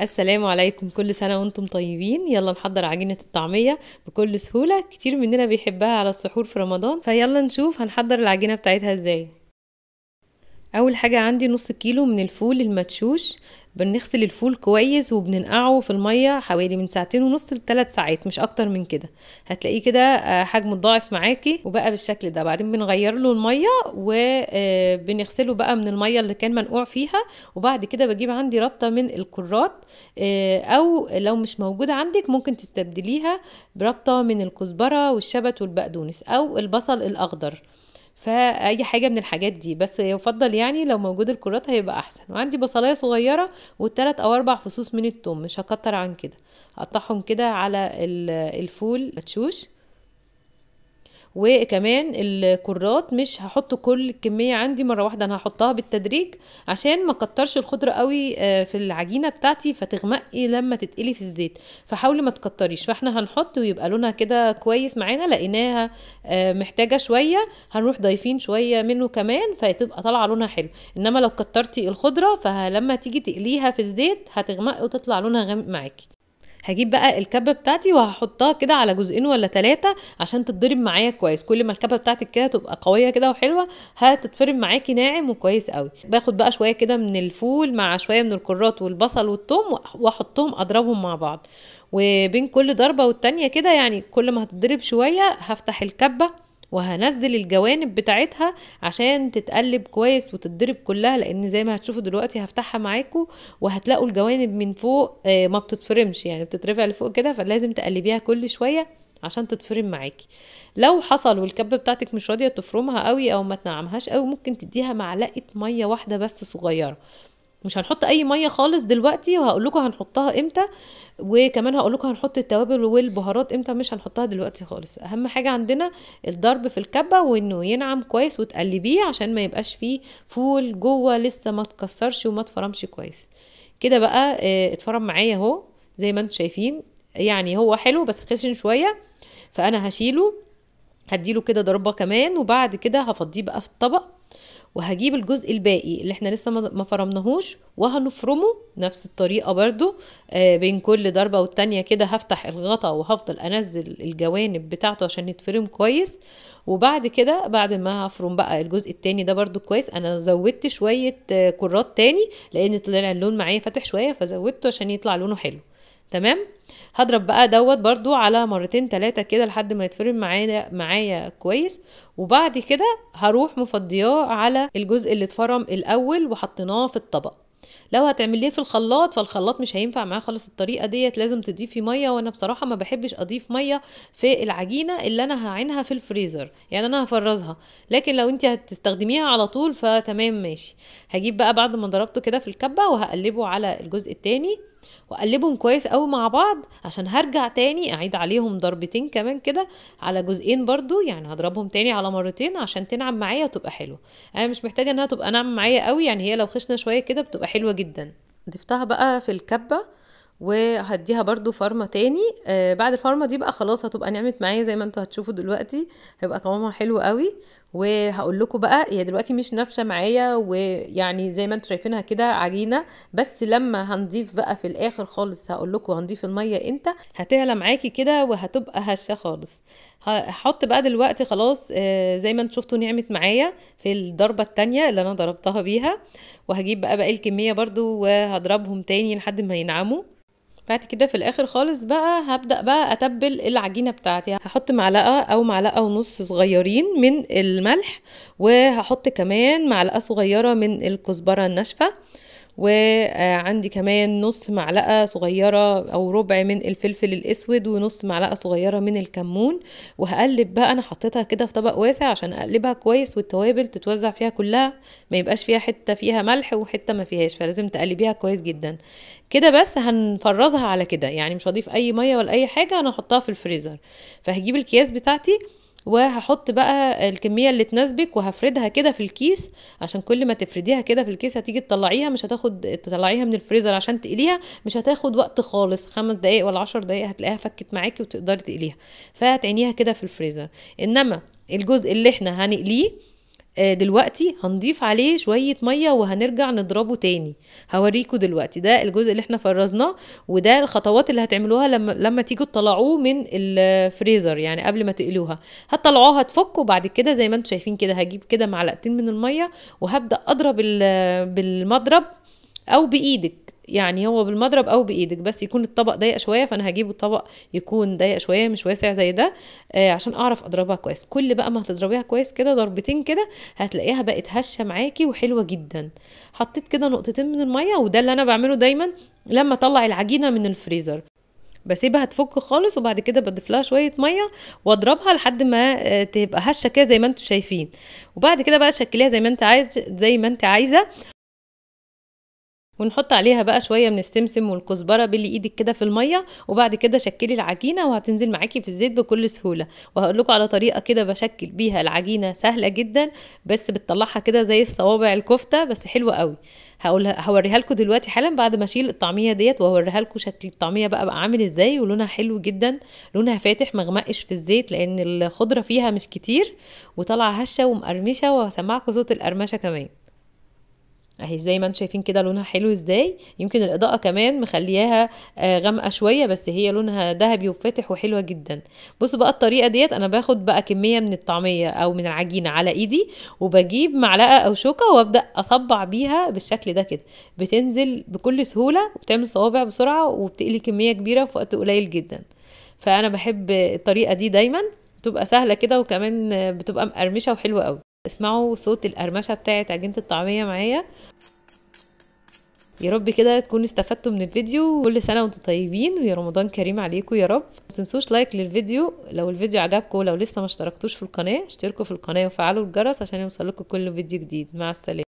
السلام عليكم كل سنة وانتم طيبين يلا نحضر عجينة الطعمية بكل سهولة كتير مننا بيحبها على السحور في رمضان فيلا نشوف هنحضر العجينة بتاعتها ازاي اول حاجه عندي نص كيلو من الفول المدشوش بنغسل الفول كويس وبننقعه في الميه حوالي من ساعتين ونص لثلاث ساعات مش اكتر من كده هتلاقيه كده آه، حجمه اتضاعف معاكي وبقى بالشكل ده بعدين بنغير له الميه وبنغسله آه، بقى من الميه اللي كان منقوع فيها وبعد كده بجيب عندي رابطه من الكرات آه، او لو مش موجوده عندك ممكن تستبدليها برابطه من الكزبره والشبت والبقدونس او البصل الاخضر فاي حاجه من الحاجات دي بس يفضل يعني لو موجود الكرات هيبقى احسن وعندي بصلايه صغيره والتلات او اربع فصوص من التوم مش هكتر عن كده اقطعهم كده على الفول متشوش وكمان الكرات مش هحط كل الكميه عندي مره واحده انا هحطها بالتدريج عشان ما كترش الخضره قوي آه، في العجينه بتاعتي فتغمقي لما تتقلي في الزيت فحاولي ما تكتريش فاحنا هنحط ويبقى لونها كده كويس معانا لقيناها آه، محتاجه شويه هنروح ضايفين شويه منه كمان فتبقى طالعه لونها حلو انما لو كترتي الخضره فلما تيجي تقليها في الزيت هتغمق وتطلع لونها غامق معاكي هجيب بقى الكبه بتاعتي وهحطها كده على جزئين ولا ثلاثه عشان تتضرب معايا كويس كل ما الكبه بتاعتك كده تبقى قويه كده وحلوه هتتفرم معاكي ناعم وكويس قوي باخد بقى شويه كده من الفول مع شويه من الكرات والبصل والثوم واحطهم اضربهم مع بعض وبين كل ضربه والتانيه كده يعني كل ما هتتضرب شويه هفتح الكبه وهنزل الجوانب بتاعتها عشان تتقلب كويس وتتضرب كلها لان زي ما هتشوفوا دلوقتي هفتحها معاكم وهتلاقوا الجوانب من فوق آه، ما بتتفرمش يعني بتترفع لفوق كده فلازم تقلبيها كل شويه عشان تتفرم معاكي لو حصل والكبه بتاعتك مش راضيه تفرمها قوي او ما تنعمهاش قوي ممكن تديها معلقه ميه واحده بس صغيره مش هنحط اي ميه خالص دلوقتي وهقول لكم هنحطها امتى وكمان هقول لكم هنحط التوابل والبهارات امتى مش هنحطها دلوقتي خالص اهم حاجه عندنا الضرب في الكبه وانه ينعم كويس وتقلبيه عشان ما يبقاش فيه فول جوه لسه ما تكسرش وما تفرمش كويس كده بقى آه، اتفرم معايا اهو زي ما انتم شايفين يعني هو حلو بس خشن شويه فانا هشيله هديله كده ضربه كمان وبعد كده هفضيه بقى في الطبق وهجيب الجزء الباقي اللي احنا لسه ما فرمناهوش وهنفرمه نفس الطريقة برضو آه، بين كل ضربة والتانية كده هفتح الغطا وهفضل انزل الجوانب بتاعته عشان يتفرم كويس وبعد كده بعد ما هفرم بقى الجزء التاني ده برضو كويس انا زودت شوية آه، كرات تاني لان طلع اللون معايا فاتح شوية فزودته عشان يطلع لونه حلو تمام هضرب بقى دوت برضو على مرتين تلاتة كده لحد ما يتفرم معايا معايا كويس وبعد كده هروح مفضياه على الجزء اللي اتفرم الاول وحطيناه في الطبق لو هتعمليه في الخلاط فالخلاط مش هينفع معاه خالص الطريقه ديت لازم تضيفي ميه وانا بصراحه ما بحبش اضيف ميه في العجينه اللي انا هعينها في الفريزر يعني انا هفرزها لكن لو انت هتستخدميها على طول فتمام ماشي هجيب بقى بعد ما ضربته كده في الكبه وهقلبه على الجزء التاني واقلبهم كويس قوي مع بعض عشان هرجع تاني اعيد عليهم ضربتين كمان كده على جزئين برضو يعني هضربهم تاني على مرتين عشان تنعم معايا وتبقى حلوه انا مش محتاجه انها تبقى ناعمه معايا قوي يعني هي لو خشنه شويه كده بتبقى حلوه جدا ضفتها بقى في الكبه وهديها برضو فرمة تاني آه، بعد الفرمة دي بقى خلاص هتبقى نعمت معايا زي ما انتوا هتشوفوا دلوقتي هيبقى قوامها حلو قوي وهقول لكم بقى هي دلوقتي مش نافشه معايا ويعني زي ما انتوا شايفينها كده عجينه بس لما هنضيف بقى في الاخر خالص هقول لكم هنضيف الميه امتى هتعلى معاكي كده وهتبقى هشه خالص هحط بقى دلوقتي خلاص آه، زي ما انتوا شفتوا نعمت معايا في الضربه التانية اللي انا ضربتها بيها وهجيب بقى باقي الكميه برده وهضربهم تاني لحد ما ينعموا بعد كده في الاخر خالص بقى هبدا بقى اتبل العجينه بتاعتي هحط معلقه او معلقه ونص صغيرين من الملح وهحط كمان معلقه صغيره من الكزبره الناشفه وعندي كمان نص معلقة صغيرة أو ربع من الفلفل الأسود ونص معلقة صغيرة من الكمون وهقلب بقى أنا حطيتها كده في طبق واسع عشان أقلبها كويس والتوابل تتوزع فيها كلها ما يبقاش فيها حتة فيها ملح وحتة ما فيهاش فلازم تقلبيها كويس جدا كده بس هنفرزها على كده يعني مش هضيف أي مية ولا أي حاجة أنا هحطها في الفريزر فهجيب الأكياس بتاعتي وهحط بقى الكميه اللي تناسبك وهفردها كده في الكيس عشان كل ما تفرديها كده في الكيس هتيجي تطلعيها مش هتاخد تطلعيها من الفريزر عشان تقليها مش هتاخد وقت خالص خمس دقايق ولا عشر دقايق هتلاقيها فكت معاكي وتقدري تقليها فهتعينيها كده في الفريزر انما الجزء اللي احنا هنقليه آه، دلوقتي هنضيف عليه شوية مية وهنرجع نضربه تاني هوريكم دلوقتي ده الجزء اللي احنا فرزناه وده الخطوات اللي هتعملوها لما, لما تيجوا تطلعوه من الفريزر يعني قبل ما تقلوها هتطلعوها تفكوا بعد كده زي ما انتم شايفين كده هجيب كده معلقتين من المية وهبدأ اضرب بالمضرب او بايدك يعني هو بالمضرب او بايدك بس يكون الطبق ضيق شويه فانا هجيب الطبق يكون ضيق شويه مش واسع زي ده آه عشان اعرف اضربها كويس كل بقى ما هتضربيها كويس كده ضربتين كده هتلاقيها بقت هشه معاكي وحلوه جدا حطيت كده نقطتين من الميه وده اللي انا بعمله دايما لما اطلع العجينه من الفريزر بسيبها تفك خالص وبعد كده بضيف لها شويه ميه واضربها لحد ما آه، تبقى هشه كده زي ما انتم شايفين وبعد كده بقى شكليها زي ما انت عايز زي ما انت عايزه ونحط عليها بقى شويه من السمسم والكزبره باللي ايدك كده في الميه وبعد كده شكلي العجينه وهتنزل معاكي في الزيت بكل سهوله وهقول لكم على طريقه كده بشكل بيها العجينه سهله جدا بس بتطلعها كده زي الصوابع الكفته بس حلوه قوي هقول هوريها لكم دلوقتي حالا بعد ما اشيل الطعميه ديت وهوريها لكم شكل الطعميه بقى بقى عامل ازاي ولونها حلو جدا لونها فاتح مغمقش في الزيت لان الخضره فيها مش كتير وطالعه هشه ومقرمشه وهسمعكم صوت القرمشه كمان اهي زي ما انتم شايفين كده لونها حلو ازاي يمكن الاضاءه كمان مخلياها آه، غامقه شويه بس هي لونها ذهبي وفاتح وحلوه جدا بصوا بقى الطريقه ديت انا باخد بقى كميه من الطعميه او من العجينه على ايدي وبجيب معلقه او شوكه وابدا اصبع بيها بالشكل ده كده بتنزل بكل سهوله وبتعمل صوابع بسرعه وبتقلي كميه كبيره في وقت قليل جدا فانا بحب الطريقه دي دايما بتبقى سهله كده وكمان بتبقى مقرمشه وحلوه قوي اسمعوا صوت القرمشة بتاعت عجينة الطعمية معايا يا رب كده تكونوا استفدتوا من الفيديو كل سنة وانتم طيبين ويا رمضان كريم عليكم يا رب ما تنسوش لايك للفيديو لو الفيديو عجبكم ولو لسه ما اشتركتوش في القناة اشتركوا في القناة وفعلوا الجرس عشان يوصلكم كل فيديو جديد مع السلامة